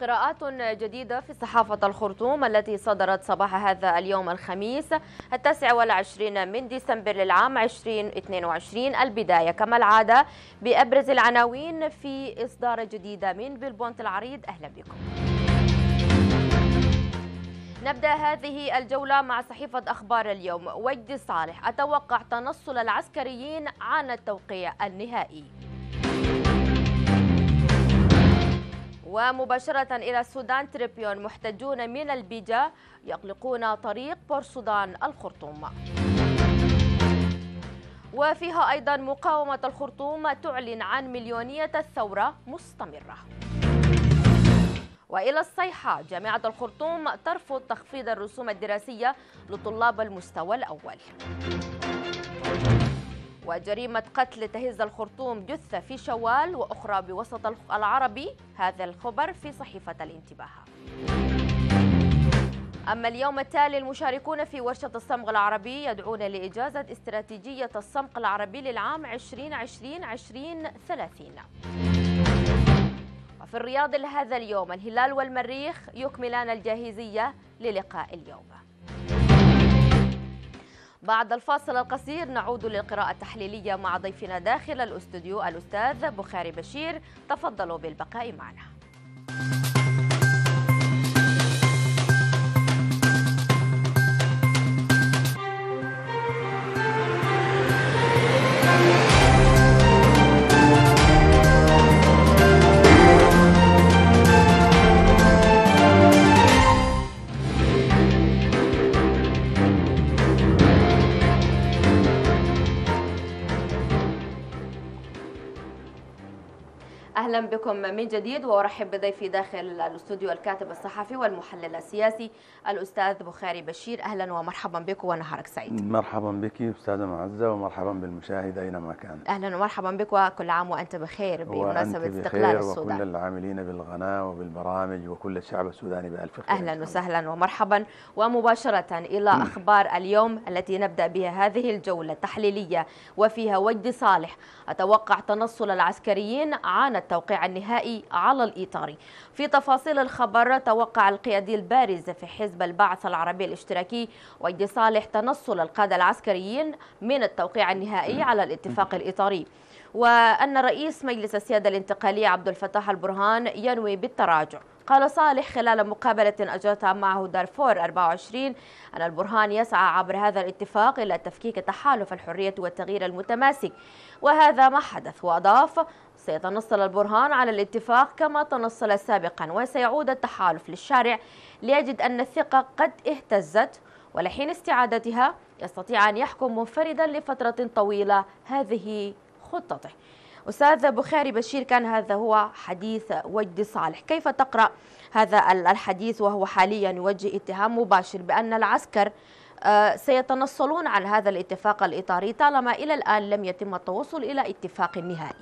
قراءات جديدة في صحافة الخرطوم التي صدرت صباح هذا اليوم الخميس التاسع والعشرين من ديسمبر للعام 2022 البداية كما العادة بأبرز العناوين في إصدار جديدة من بلبونت العريض أهلا بكم نبدأ هذه الجولة مع صحيفة أخبار اليوم وجدي صالح أتوقع تنصل العسكريين عن التوقيع النهائي ومباشرة إلى السودان تريبيون محتجون من البيجا يقلقون طريق بورسودان الخرطوم وفيها أيضا مقاومة الخرطوم تعلن عن مليونية الثورة مستمرة وإلى الصيحة جامعة الخرطوم ترفض تخفيض الرسوم الدراسية لطلاب المستوى الأول وجريمة قتل تهز الخرطوم جثة في شوال وأخرى بوسط العربي هذا الخبر في صحيفة الانتباه أما اليوم التالي المشاركون في ورشة الصمغ العربي يدعون لإجازة استراتيجية الصمغ العربي للعام 2020-2030 وفي الرياض لهذا اليوم الهلال والمريخ يكملان الجاهزية للقاء اليوم بعد الفاصل القصير نعود للقراءة التحليلية مع ضيفنا داخل الاستوديو الأستاذ بخاري بشير تفضلوا بالبقاء معنا بكم من جديد وارحب بضيفي داخل الاستوديو الكاتب الصحفي والمحلل السياسي الاستاذ بخاري بشير اهلا ومرحبا بك ونهارك سعيد. مرحبا بك استاذه معزه ومرحبا بالمشاهد اينما كان. اهلا ومرحبا بك وكل عام وانت بخير بمناسبه استقلال السودان. وكل العاملين بالقناه وبالبرامج وكل الشعب السوداني بالف خير. اهلا وسهلا ومرحبا ومباشره الى نعم. اخبار اليوم التي نبدا بها هذه الجوله التحليليه وفيها وجد صالح اتوقع تنصل العسكريين عن التوقيع النهائي النهائي على الإطار في تفاصيل الخبر توقع القيادي البارز في حزب البعث العربي الاشتراكي ويد صالح تنصل القادة العسكريين من التوقيع النهائي على الاتفاق الإطاري وأن رئيس مجلس السيادة الانتقالية عبد الفتاح البرهان ينوي بالتراجع قال صالح خلال مقابلة أجرتها معه دارفور 24 أن البرهان يسعى عبر هذا الاتفاق إلى تفكيك تحالف الحرية والتغيير المتماسك وهذا ما حدث وأضاف سيتنصل البرهان على الاتفاق كما تنصل سابقا وسيعود التحالف للشارع ليجد أن الثقة قد اهتزت ولحين استعادتها يستطيع أن يحكم منفردا لفترة طويلة هذه خطته أستاذ بخاري بشير كان هذا هو حديث وجدي صالح كيف تقرأ هذا الحديث وهو حاليا يوجه اتهام مباشر بأن العسكر آه، سيتنصلون عن هذا الاتفاق الإطاري طالما إلى الآن لم يتم التوصل إلى اتفاق نهائي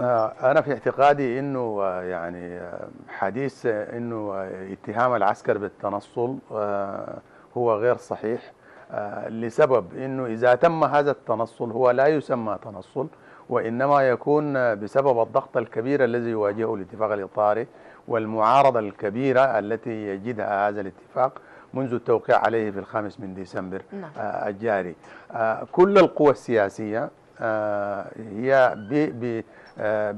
آه، أنا في اعتقادي أنه آه، يعني آه، حديث أنه اتهام العسكر بالتنصل هو غير صحيح لسبب أنه إذا تم هذا التنصل هو لا يسمى تنصل وإنما يكون بسبب الضغط الكبير الذي يواجهه الاتفاق الإطاري والمعارضة الكبيرة التي يجدها هذا الاتفاق منذ التوقيع عليه في الخامس من ديسمبر نعم. الجاري كل القوى السياسية هي آه،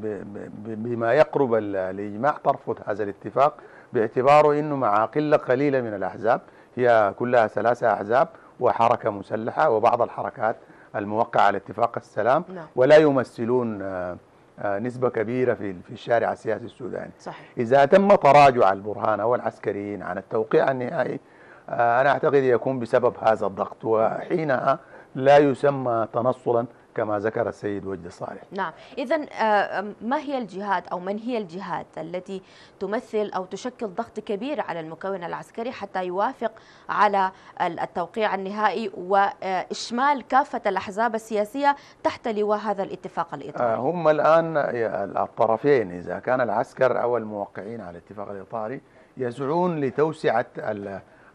بما يقرب الإجماع ترفض هذا الاتفاق باعتباره أنه مع قلة قليلة من الأحزاب هي كلها ثلاثة أحزاب وحركة مسلحة وبعض الحركات الموقعة على اتفاق السلام نعم. ولا يمثلون آه، آه، نسبة كبيرة في في الشارع السياسي السوداني صحيح. إذا تم تراجع البرهان أو العسكريين عن التوقيع النهائي أنا أعتقد يكون بسبب هذا الضغط وحينها لا يسمى تنصلا كما ذكر السيد وجد صالح نعم إذا آه، ما هي الجهات أو من هي الجهات التي تمثل أو تشكل ضغط كبير على المكون العسكري حتى يوافق على التوقيع النهائي وإشمال كافة الأحزاب السياسية تحت لواء هذا الاتفاق الإطاري آه، هم الآن آه، الطرفين إذا كان العسكر أو الموقعين على الاتفاق الإطاري يسعون لتوسعة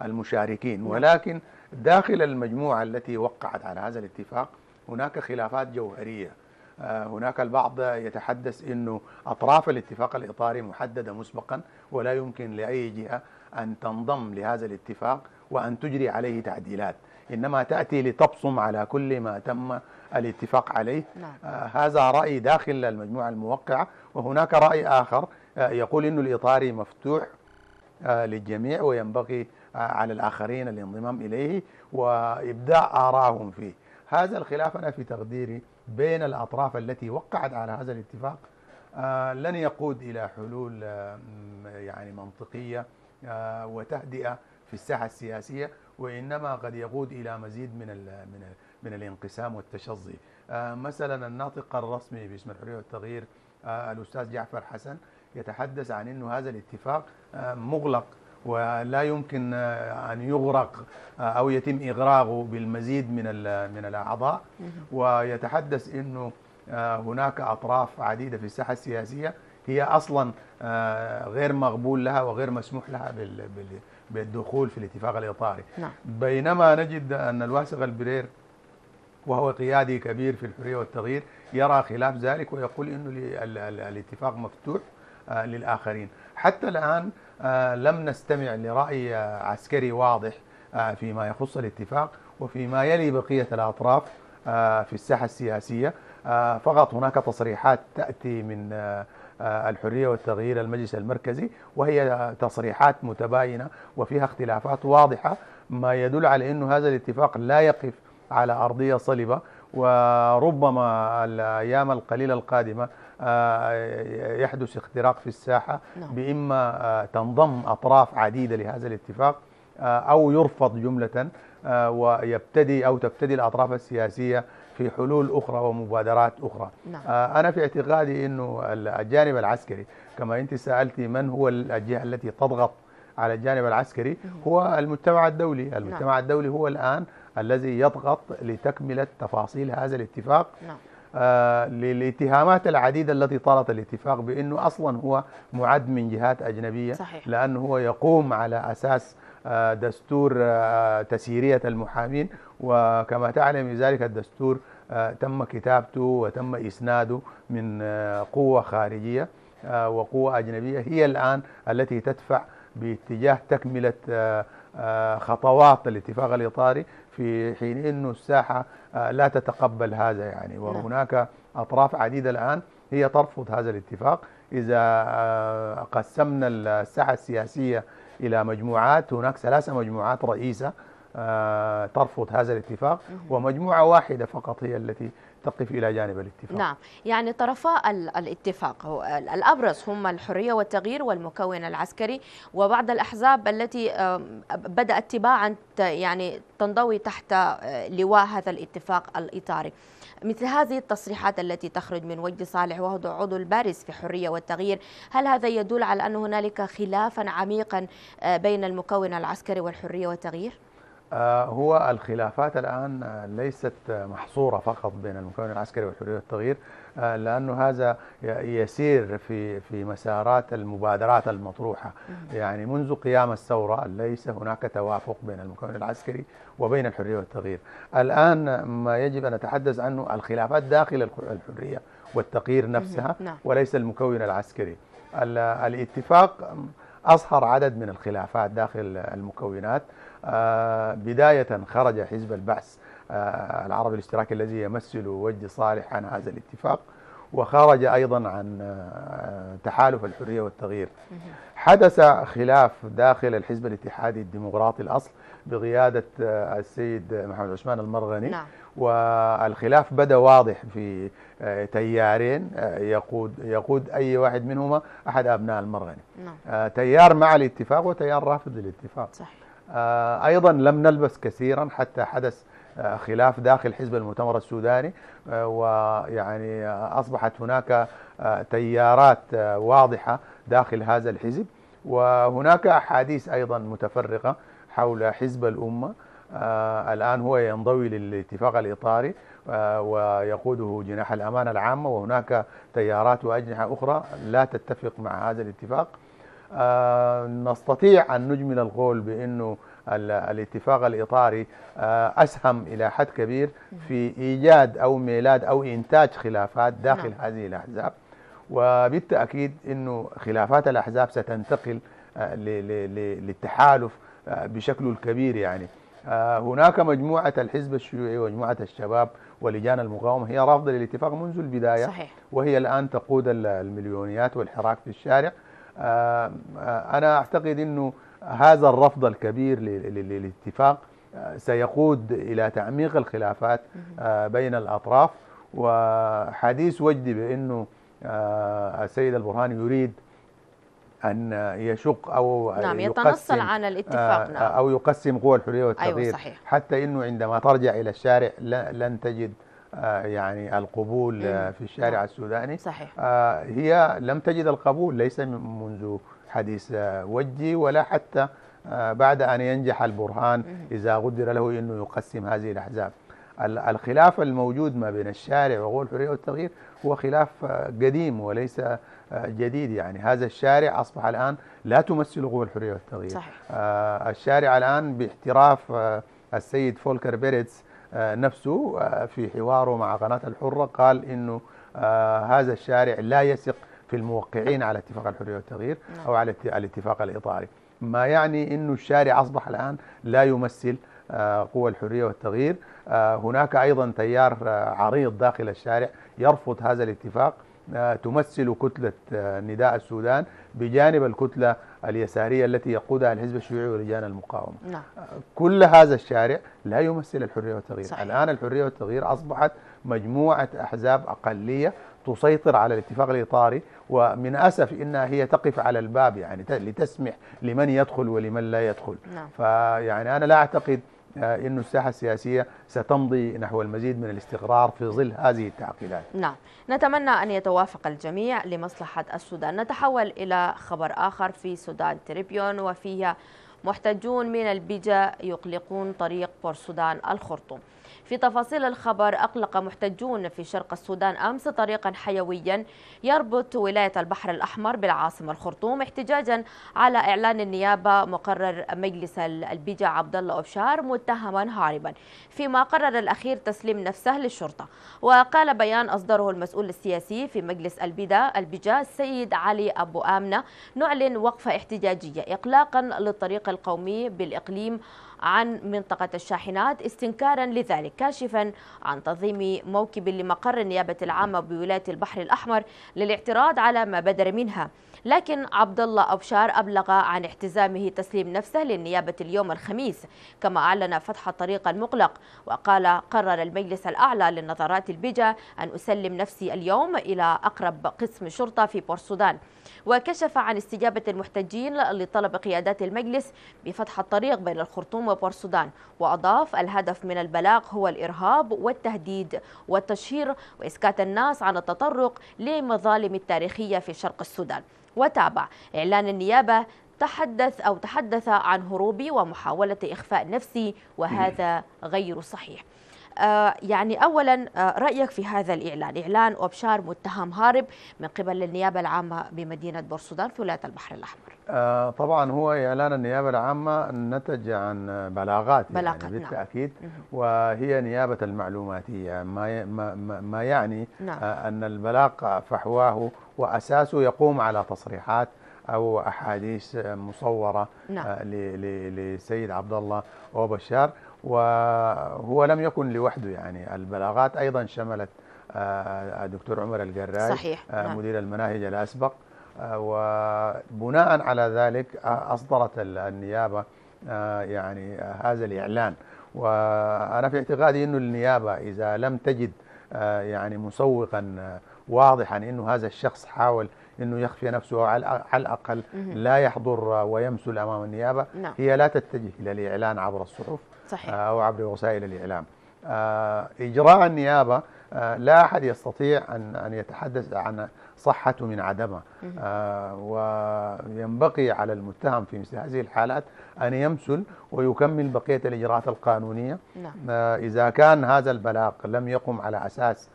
المشاركين نعم. ولكن داخل المجموعة التي وقعت على هذا الاتفاق هناك خلافات جوهرية آه، هناك البعض يتحدث أنه أطراف الاتفاق الإطاري محددة مسبقا ولا يمكن لأي جهة أن تنضم لهذا الاتفاق وأن تجري عليه تعديلات إنما تأتي لتبصم على كل ما تم الاتفاق عليه نعم. آه، هذا رأي داخل المجموعة الموقعة وهناك رأي آخر آه، يقول أن الإطاري مفتوح للجميع وينبغي على الآخرين الانضمام إليه وإبداء آرائهم فيه هذا الخلاف أنا في تقديري بين الأطراف التي وقعت على هذا الاتفاق آه، لن يقود إلى حلول آه، يعني منطقية آه، وتهدئة في الساحة السياسية وإنما قد يقود إلى مزيد من الـ من الـ من الانقسام والتشظي مثلا الناطق الرسمي باسم الحرية والتغيير الأستاذ جعفر حسن يتحدث عن انه هذا الاتفاق مغلق ولا يمكن آه، أن يغرق آه، أو يتم إغراقه بالمزيد من من الأعضاء ويتحدث أنه آه، هناك أطراف عديدة في الساحة السياسية هي أصلا غير مقبول لها وغير مسموح لها بالدخول في الاتفاق الإطاري نعم. بينما نجد أن الواسق البرير وهو قيادي كبير في الحرية والتغيير يرى خلاف ذلك ويقول أنه الاتفاق مفتوح للآخرين حتى الآن آه، لم نستمع لرأي آه، عسكري واضح آه، فيما يخص الاتفاق وفيما يلي بقية الأطراف في الساحة السياسية فقط هناك تصريحات تأتي من الحرية والتغيير المجلس المركزي وهي تصريحات متباينة وفيها اختلافات واضحة ما يدل على أن هذا الاتفاق لا يقف على أرضية صلبة وربما الأيام القليلة القادمة آه، يحدث اختراق في الساحة نعم. بإما آه، تنضم أطراف عديدة لهذا الاتفاق آه، أو يرفض جملة ويبتدي أو تبتدي الأطراف السياسية في حلول أخرى ومبادرات أخرى نعم. أنا في اعتقادي أنه الجانب العسكري كما أنت سألتي من هو الجهة التي تضغط على الجانب العسكري هو المجتمع الدولي نعم. المجتمع الدولي هو الآن الذي يضغط لتكملة تفاصيل هذا الاتفاق نعم. آه، للاتهامات العديدة التي طالت الاتفاق بأنه أصلا هو معد من جهات أجنبية صحيح. لأنه هو يقوم على أساس آه، دستور آه، تسييرية المحامين وكما تعلم ذلك الدستور تم كتابته وتم إسناده من قوة خارجية وقوة أجنبية هي الآن التي تدفع باتجاه تكملة خطوات الاتفاق الإطاري في حين انه الساحه آه، لا تتقبل هذا يعني نعم. وهناك اطراف عديده الان هي ترفض هذا الاتفاق اذا آه، قسمنا الساحه السياسيه الى مجموعات هناك ثلاث مجموعات رئيسه آه، ترفض هذا الاتفاق ومجموعه واحده فقط هي التي تقف إلى جانب الاتفاق نعم يعني طرفا الاتفاق الأبرز هم الحرية والتغيير والمكون العسكري وبعض الأحزاب التي بدأت تباعا يعني تنضوي تحت لواء هذا الاتفاق الإطاري مثل هذه التصريحات التي تخرج من وجد صالح وهو عضو البارز في حرية والتغيير هل هذا يدل على أن هنالك خلافا عميقا بين المكون العسكري والحرية والتغيير؟ آه، هو الخلافات الآن آه، ليست محصورة فقط بين المكون العسكري والحرية والتغيير آه، لأنه هذا يسير في في مسارات المبادرات المطروحة يعني منذ قيام الثورة ليس هناك توافق بين المكون العسكري وبين الحرية والتغيير الآن ما يجب أن نتحدث عنه الخلافات داخل الحرية والتغيير نفسها نعم. وليس المكون العسكري الاتفاق أصهر عدد من الخلافات داخل المكونات آه، بداية خرج حزب البعث آه، العربي الاشتراكي الذي يمثل وجه صالح عن هذا الاتفاق وخرج أيضا عن آه، تحالف الحرية والتغيير حدث خلاف داخل الحزب الاتحادي الديمقراطي الأصل بقيادة السيد محمد عثمان المرغني نعم. والخلاف بدا واضح في تيارين يقود يقود اي واحد منهما احد ابناء المرغني نعم. تيار مع الاتفاق وتيار رافض للاتفاق صحيح. آه، أيضا لم نلبث كثيرا حتى حدث آه، خلاف داخل حزب المؤتمر السوداني آه، ويعني أصبحت هناك تيارات واضحة داخل هذا الحزب وهناك أحاديث أيضا متفرقة حول حزب الأمة الآن هو ينضوي للاتفاق الإطاري ويقوده جناح الأمانة العامة وهناك تيارات وأجنحة أخرى لا تتفق مع هذا الاتفاق آه، نستطيع أن نجمل القول بأنه الاتفاق الإطاري آه، أسهم إلى حد كبير في إيجاد أو ميلاد أو إنتاج خلافات داخل نعم. هذه الأحزاب وبالتأكيد أنه خلافات الأحزاب ستنتقل آه، للتحالف بشكله الكبير يعني هناك مجموعة الحزب الشيوعي ومجموعة الشباب ولجان المقاومة هي رافضة للاتفاق منذ البداية صحيح. وهي الآن تقود المليونيات والحراك في الشارع آه، آه، أنا أعتقد أنه هذا الرفض الكبير للاتفاق آه، سيقود إلى تعميق الخلافات بين الأطراف وحديث وجدي بأنه السيد البرهاني يريد أن يشق أو نعم يتنصل على الاتفاق نعم. أو يقسم قوى الحرية والتغيير أيوة صحيح. حتى أنه عندما ترجع إلى الشارع لن تجد آه، يعني القبول مم. آه، إيه. في الشارع نعم. السوداني صحيح. آه، هي لم تجد القبول ليس منذ حديث وجي ولا حتى بعد أن ينجح البرهان إذا قدر له أنه يقسم هذه الأحزاب الخلاف الموجود ما بين الشارع وغول الحرية والتغيير هو خلاف قديم وليس جديد يعني هذا الشارع أصبح الآن لا تمثل قوى الحرية والتغيير صحيح. الشارع الآن باحتراف السيد فولكر بيريتس آه، نفسه آه، في حواره مع قناة الحرة قال أنه آه، هذا الشارع لا يثق في الموقعين على اتفاق الحرية والتغيير نعم. أو على الاتفاق الإطاري ما يعني أنه الشارع أصبح الآن لا يمثل قوى الحرية والتغيير هناك أيضا تيار عريض داخل الشارع يرفض هذا الاتفاق آه، تمثل كتلة آه، نداء السودان بجانب الكتلة اليسارية التي يقودها الحزب الشيوعي ورجال المقاومة نعم. آه، كل هذا الشارع لا يمثل الحرية والتغيير صحيح. الآن الحرية والتغيير أصبحت مجموعة أحزاب أقلية تسيطر على الاتفاق الإطاري ومن أسف إنها هي تقف على الباب يعني لتسمح لمن يدخل ولمن لا يدخل نعم. فيعني أنا لا أعتقد آه، أن الساحة السياسية ستمضي نحو المزيد من الاستقرار في ظل هذه التعقيدات نعم نتمنى أن يتوافق الجميع لمصلحة السودان نتحول إلى خبر آخر في سودان تريبيون وفيها محتجون من البيجا يقلقون طريق بور سودان الخرطوم في تفاصيل الخبر أقلق محتجون في شرق السودان أمس طريقا حيويا يربط ولاية البحر الأحمر بالعاصمة الخرطوم احتجاجا على إعلان النيابة مقرر مجلس البيجا عبد الله أبشار متهما هاربا فيما قرر الأخير تسليم نفسه للشرطة وقال بيان أصدره المسؤول السياسي في مجلس البيدا البيجا السيد علي أبو آمنة نعلن وقفة احتجاجية إقلاقا للطريق القومي بالإقليم عن منطقة الشاحنات استنكارا لذلك كاشفا عن تنظيم موكب لمقر النيابة العامة بولاية البحر الأحمر للاعتراض على ما بدر منها لكن عبد الله أبشار أبلغ عن احتزامه تسليم نفسه للنيابة اليوم الخميس كما أعلن فتح الطريق المقلق وقال قرر المجلس الأعلى للنظارات البيجا أن أسلم نفسي اليوم إلى أقرب قسم شرطة في بورسودان وكشف عن استجابة المحتجين لطلب قيادات المجلس بفتح الطريق بين الخرطوم وبورسودان وأضاف الهدف من البلاغ هو الإرهاب والتهديد والتشهير وإسكات الناس عن التطرق لمظالم التاريخية في شرق السودان وتابع إعلان النيابة تحدث أو تحدث عن هروبي ومحاولة إخفاء نفسي وهذا غير صحيح آه، يعني أولا آه، رأيك في هذا الإعلان إعلان أبشار متهم هارب من قبل النيابة العامة بمدينة بورسودان في ولاية البحر الأحمر آه، طبعا هو إعلان النيابة العامة نتج عن بلاغات يعني، بلاغات يعني بالتأكيد نعم. وهي نيابة المعلوماتية ما ما يعني نعم. أن البلاغ فحواه وأساسه يقوم على تصريحات او احاديث مصوره نعم. لسيد عبد الله وبشار وهو لم يكن لوحده يعني البلاغات أيضا شملت آه، الدكتور عمر القراي صحيح. آه، نعم. مدير المناهج الأسبق آه، وبناء على ذلك أصدرت النيابة يعني هذا الإعلان وأنا في اعتقادي أنه النيابة إذا لم تجد يعني مسوقا واضحا أنه هذا الشخص حاول انه يخفي نفسه على الاقل لا يحضر ويمثل امام النيابه نعم. هي لا تتجه الى الاعلان عبر الصحف صحيح. آه، أو عبر وسائل الإعلام آه، إجراء النيابة آه، لا أحد يستطيع أن أن يتحدث عن صحته من عدمه وينبقي على المتهم في مثل هذه الحالات أن يمسل ويكمل بقية الإجراءات القانونية نعم. إذا كان هذا البلاغ لم يقم على أساس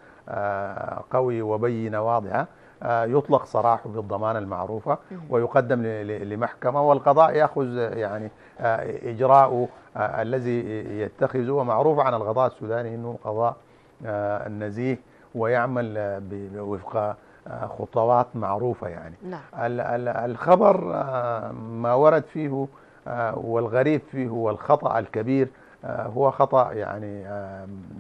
قوي وبينة واضحة آه، يطلق سراحه بالضمانه المعروفه ويقدم لمحكمه والقضاء ياخذ يعني آه، اجراءه آه، الذي يتخذه ومعروف عن القضاء السوداني انه قضاء نزيه ويعمل وفق خطوات معروفه يعني نعم. الخبر ما ورد فيه والغريب فيه والخطا الكبير هو خطا يعني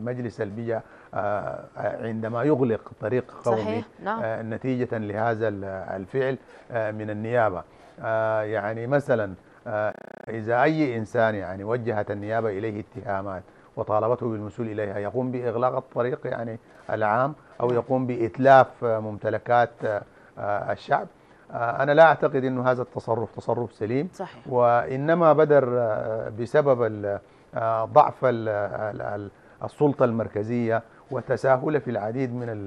مجلس البيئه آه، عندما يغلق طريق قومي صحيح. نعم. آه، نتيجة لهذا الفعل آه، من النيابة يعني مثلا إذا أي إنسان يعني وجهت النيابة إليه اتهامات وطالبته بالمسؤول إليها يقوم بإغلاق الطريق يعني العام أو نعم. يقوم بإتلاف ممتلكات الشعب أنا لا أعتقد أن هذا التصرف تصرف سليم صحيح. وإنما بدر بسبب ضعف السلطة المركزية وتساهل في العديد من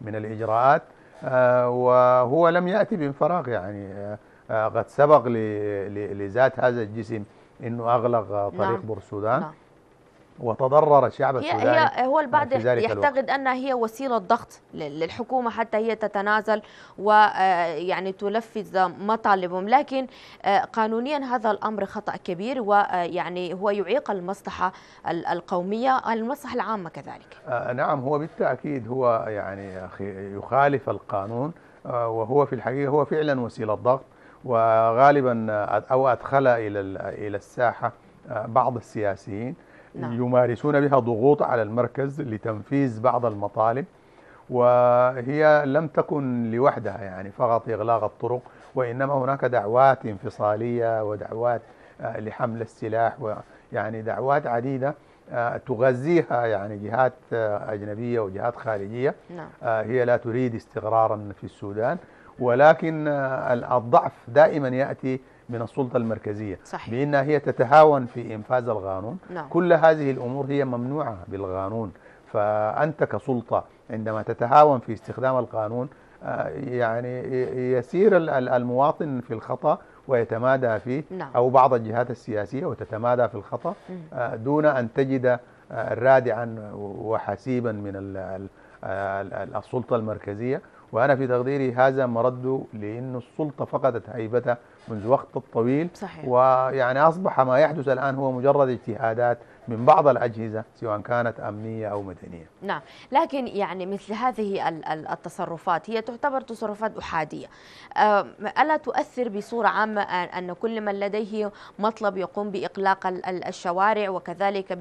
من الإجراءات آه، وهو لم يأتي من فراغ يعني آه، آه، قد سبق لذات هذا الجسم أنه أغلق نعم. طريق نعم. بورسودان نعم. وتضرر الشعب السوداني هي هو البعض يعتقد انها هي وسيله ضغط للحكومه حتى هي تتنازل ويعني آه، تنفذ مطالبهم لكن آه، قانونيا هذا الامر خطا كبير ويعني آه، هو يعيق المصلحه القوميه المصلحه العامه كذلك نعم هو بالتاكيد هو يعني يخالف القانون وهو في الحقيقه هو فعلا وسيله ضغط وغالبا او ادخل الى الى الساحه بعض السياسيين نعم. يمارسون بها ضغوط على المركز لتنفيذ بعض المطالب وهي لم تكن لوحدها يعني فقط إغلاق الطرق وإنما هناك دعوات انفصالية ودعوات آه، لحمل السلاح ويعني دعوات عديدة آه، تغذيها يعني جهات آه، أجنبية وجهات خارجية نعم. هي لا تريد استقرارا في السودان ولكن الضعف دائما يأتي من السلطة المركزية صحيح. بأنها هي تتهاون في إنفاذ القانون نعم. كل هذه الأمور هي ممنوعة بالقانون فأنت كسلطة عندما تتهاون في استخدام القانون آه، يعني يسير المواطن في الخطأ ويتمادى فيه نعم. أو بعض الجهات السياسية وتتمادى في الخطأ آه، دون أن تجد آه، رادعا وحسيبا من السلطة المركزية وأنا في تقديري هذا مرد لأن السلطة فقدت هيبتها منذ وقت طويل صحيح. ويعني أصبح ما يحدث الآن هو مجرد اجتهادات من بعض الأجهزة سواء كانت أمنية أو مدنية نعم لكن يعني مثل هذه التصرفات هي تعتبر تصرفات أحادية آه، ألا تؤثر بصورة عامة أن كل من لديه مطلب يقوم بإقلاق الشوارع وكذلك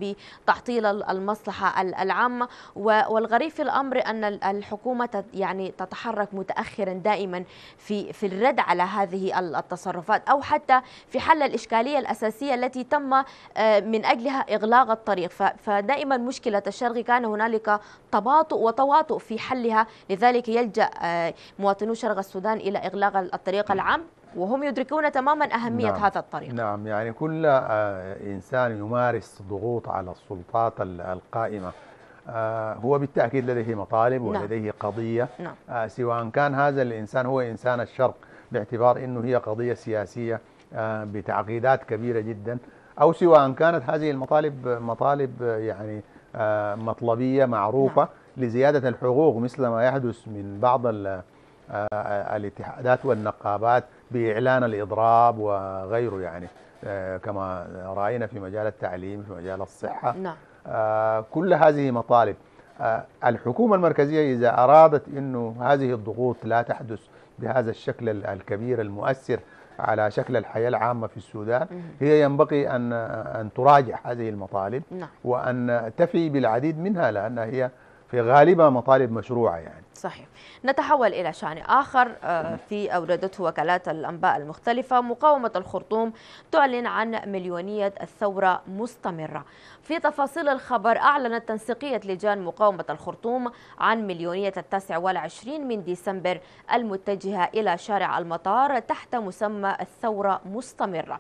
بتعطيل المصلحة العامة والغريب في الأمر أن الحكومة يعني تتحرك متأخرا دائما في في الرد على هذه التصرفات أو حتى في حل الإشكالية الأساسية التي تم آه، من أجلها إغلاق إغلاق الطريق فدائما مشكلة الشرق كان هنالك تباطؤ وتواطؤ في حلها لذلك يلجأ آه، مواطنو شرق السودان إلى إغلاق الطريق نعم. العام وهم يدركون تماما أهمية نعم هذا الطريق نعم يعني كل آه، إنسان يمارس ضغوط على السلطات القائمة آه، هو بالتأكيد لديه مطالب نعم. ولديه قضية نعم. سواء كان هذا الإنسان هو إنسان الشرق باعتبار أنه هي قضية سياسية بتعقيدات كبيرة جدا أو سواء كانت هذه المطالب مطالب يعني آه، مطلبية معروفة نعم. لزيادة الحقوق مثل ما يحدث من بعض آه، الاتحادات والنقابات بإعلان الإضراب وغيره يعني آه، كما رأينا في مجال التعليم في مجال الصحة نعم. كل هذه مطالب الحكومة المركزية إذا أرادت أنه هذه الضغوط لا تحدث بهذا الشكل الكبير المؤثر على شكل الحياة العامة في السودان هي ينبغي أن تراجع هذه المطالب نعم. وأن تفي بالعديد منها لأن هي في غالبها مطالب مشروعه يعني صحيح نتحول إلى شأن آخر آه، في أوردته وكالات الأنباء المختلفة مقاومة الخرطوم تعلن عن مليونية الثورة مستمرة في تفاصيل الخبر أعلنت تنسيقية لجان مقاومة الخرطوم عن مليونية التاسع والعشرين من ديسمبر المتجهة إلى شارع المطار تحت مسمى الثورة مستمرة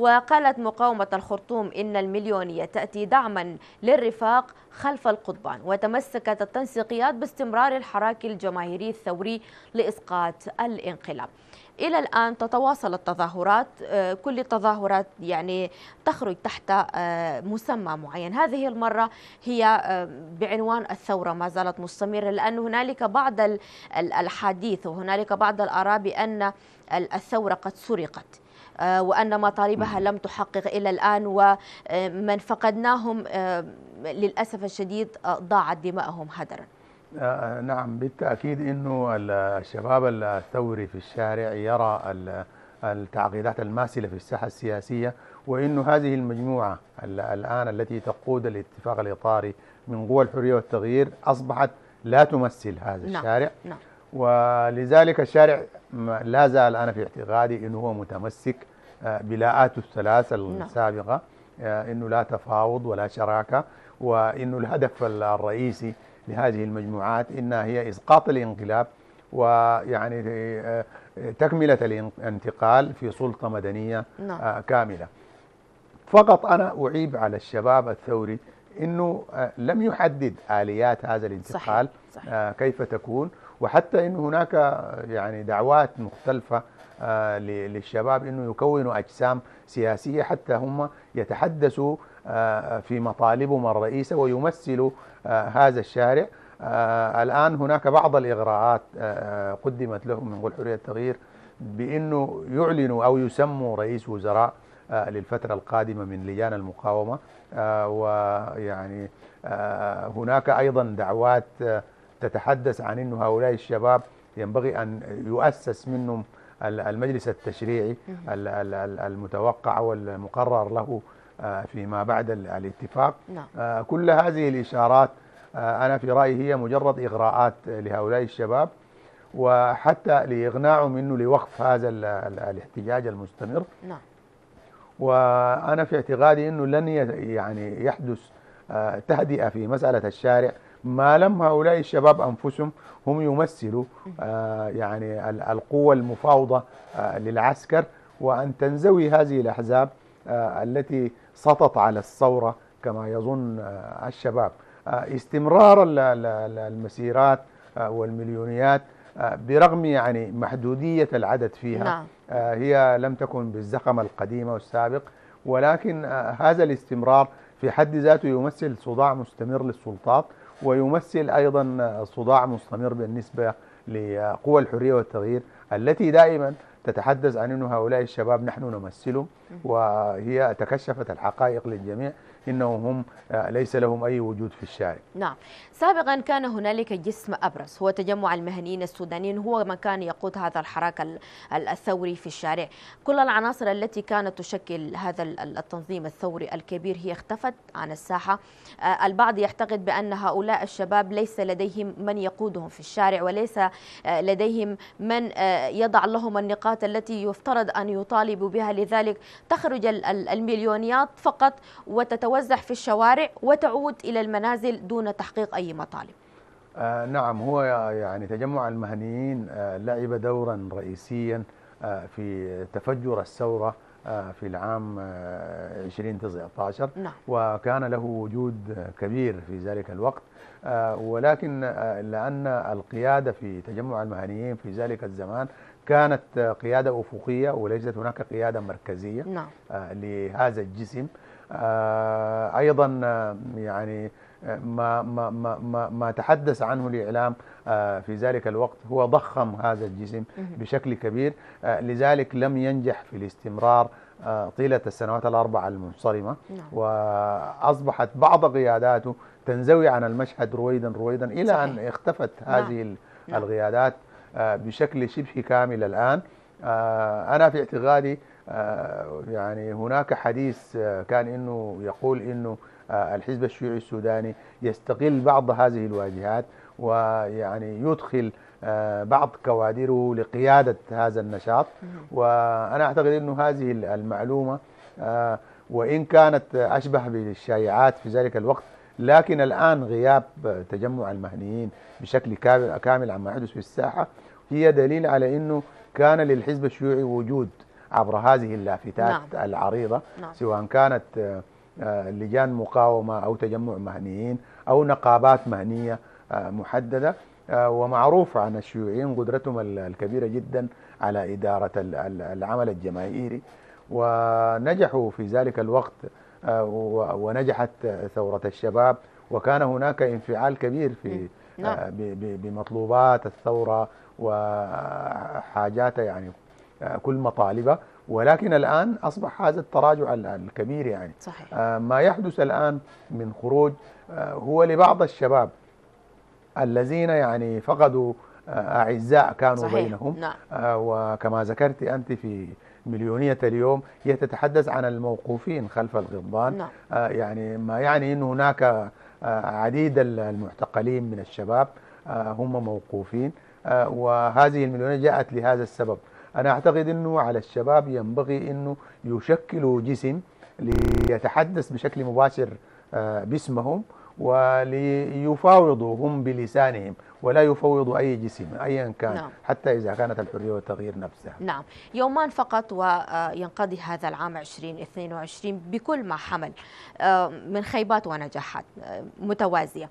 وقالت مقاومة الخرطوم إن المليونية تأتي دعما للرفاق خلف القضبان وتمسكت التنسيقيات باستمرار الحراك الجماهيري الثوري لإسقاط الانقلاب الى الان تتواصل التظاهرات آه، كل التظاهرات يعني تخرج تحت آه، مسمى معين هذه المره هي آه، بعنوان الثوره ما زالت مستمره لان هنالك بعض الحديث وهنالك بعض الاراء بان الثوره قد سرقت آه، وأن مطالبها لم تحقق إلى الآن ومن آه، فقدناهم آه، للأسف الشديد ضاعت دماءهم هدرا نعم بالتأكيد أنه الشباب الثوري في الشارع يرى التعقيدات الماثلة في الساحة السياسية وأن هذه المجموعة الآن التي تقود الاتفاق الإطاري من قوى الحرية والتغيير أصبحت لا تمثل هذا نعم. الشارع نعم. ولذلك الشارع لا زال أنا في اعتقادي أنه هو متمسك آه، بلاءات الثلاث نعم. السابقة آه، أنه لا تفاوض ولا شراكة وأنه الهدف الرئيسي لهذه المجموعات إنها هي إسقاط الانقلاب ويعني آه، تكملة الانتقال في سلطة مدنية نعم. كاملة فقط أنا أعيب على الشباب الثوري أنه لم يحدد آليات هذا الانتقال صحيح. صحيح. كيف تكون وحتى أن هناك يعني دعوات مختلفة آه، للشباب انه يكونوا اجسام سياسيه حتى هم يتحدثوا آه، في مطالبهم الرئيسه ويمثلوا آه، هذا الشارع الان هناك بعض الاغراءات قدمت لهم من حريه التغيير بانه يعلنوا او يسموا رئيس وزراء للفتره القادمه من لجان المقاومه ويعني هناك ايضا دعوات تتحدث عن انه هؤلاء الشباب ينبغي ان يؤسس منهم المجلس التشريعي المتوقع والمقرر له آه، فيما بعد الاتفاق نعم. آه، كل هذه الإشارات آه، أنا في رأيي هي مجرد إغراءات لهؤلاء الشباب وحتى لإقناعهم منه لوقف هذا الاحتجاج المستمر نعم. وأنا في اعتقادي أنه لن يعني يحدث تهدئة في مسألة الشارع ما لم هؤلاء الشباب أنفسهم هم يمثلوا آه، يعني القوة المفاوضة آه، للعسكر وأن تنزوي هذه الأحزاب آه، التي سطت على الثورة كما يظن الشباب استمرار المسيرات والمليونيات برغم يعني محدودية العدد فيها نعم. هي لم تكن بالزخم القديمة والسابق ولكن هذا الاستمرار في حد ذاته يمثل صداع مستمر للسلطات ويمثل أيضا صداع مستمر بالنسبة لقوى الحرية والتغيير التي دائما تتحدث عن أن هؤلاء الشباب نحن نمثلهم وهي تكشفت الحقائق للجميع إنهم هم آه، ليس لهم أي وجود في الشارع نعم سابقا كان هنالك جسم أبرز هو تجمع المهنيين السودانيين هو من كان يقود هذا الحراك الثوري في الشارع كل العناصر التي كانت تشكل هذا التنظيم الثوري الكبير هي اختفت عن الساحة آه، البعض يعتقد بأن هؤلاء الشباب ليس لديهم من يقودهم في الشارع وليس آه، لديهم من يضع لهم النقاط التي يفترض أن يطالبوا بها لذلك تخرج المليونيات فقط وتتوقع تتوزع في الشوارع وتعود إلى المنازل دون تحقيق أي مطالب آه نعم هو يعني تجمع المهنيين آه لعب دورا رئيسيا آه في تفجر الثورة آه، في العام 2019 آه، نعم. وكان له وجود كبير في ذلك الوقت آه، ولكن لأن القيادة في تجمع المهنيين في ذلك الزمان كانت قيادة أفقية وليست هناك قيادة مركزية نعم. لهذا الجسم آه، ايضا آه، يعني آه، ما ما ما ما تحدث عنه الاعلام في ذلك الوقت هو ضخم هذا الجسم بشكل كبير لذلك لم ينجح في الاستمرار طيله السنوات الاربعه المنصرمه نعم. واصبحت بعض قياداته تنزوي عن المشهد رويدا رويدا الى ان اختفت نعم. هذه نعم. القيادات بشكل شبه كامل الان انا في اعتقادي آه، يعني هناك حديث آه، كان انه يقول انه آه، الحزب الشيوعي السوداني يستغل بعض هذه الواجهات ويعني يدخل بعض كوادره لقياده هذا النشاط نعم. وانا اعتقد انه هذه المعلومه وان كانت اشبه بالشائعات في ذلك الوقت لكن الان غياب تجمع المهنيين بشكل كامل عما يحدث في الساحه هي دليل على انه كان للحزب الشيوعي وجود عبر هذه اللافتات نعم. العريضة نعم. سواء كانت آه، آه، لجان مقاومة أو تجمع مهنيين أو نقابات مهنية آه، محددة ومعروف عن الشيوعيين قدرتهم الكبيرة جدا على إدارة العمل الجماهيري ونجحوا في ذلك الوقت ونجحت ثورة الشباب وكان هناك انفعال كبير في نعم. بمطلوبات الثورة وحاجاتها يعني كل مطالبه ولكن الآن أصبح هذا التراجع الكبير يعني صحيح. آه، ما يحدث الآن من خروج آه، هو لبعض الشباب الذين يعني فقدوا آه، أعزاء كانوا صحيح. بينهم نعم. وكما ذكرت أنت في مليونية اليوم هي تتحدث عن الموقوفين خلف الغضبان نعم. يعني ما يعني أن هناك عديد المعتقلين من الشباب هم موقوفين وهذه المليونية جاءت لهذا السبب أنا أعتقد أنه على الشباب ينبغي أنه يشكلوا جسم ليتحدث بشكل مباشر آه، باسمهم وليفاوضوا هم بلسانهم ولا يفوضوا أي جسم أيا كان نعم. حتى إذا كانت الحرية والتغيير نفسها نعم يومان فقط وينقضي آه، هذا العام 2022 بكل ما حمل آه، من خيبات ونجاحات متوازية